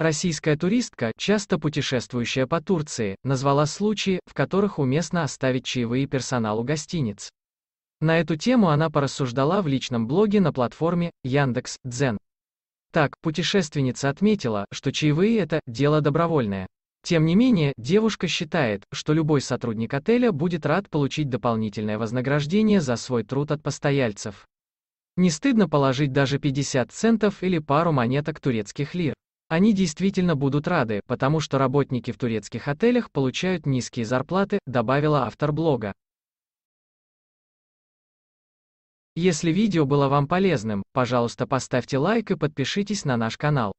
Российская туристка, часто путешествующая по Турции, назвала случаи, в которых уместно оставить чаевые персоналу гостиниц. На эту тему она порассуждала в личном блоге на платформе Яндекс Дзен. Так, путешественница отметила, что чаевые – это дело добровольное. Тем не менее, девушка считает, что любой сотрудник отеля будет рад получить дополнительное вознаграждение за свой труд от постояльцев. Не стыдно положить даже 50 центов или пару монеток турецких лир. Они действительно будут рады, потому что работники в турецких отелях получают низкие зарплаты, добавила автор блога. Если видео было вам полезным, пожалуйста поставьте лайк и подпишитесь на наш канал.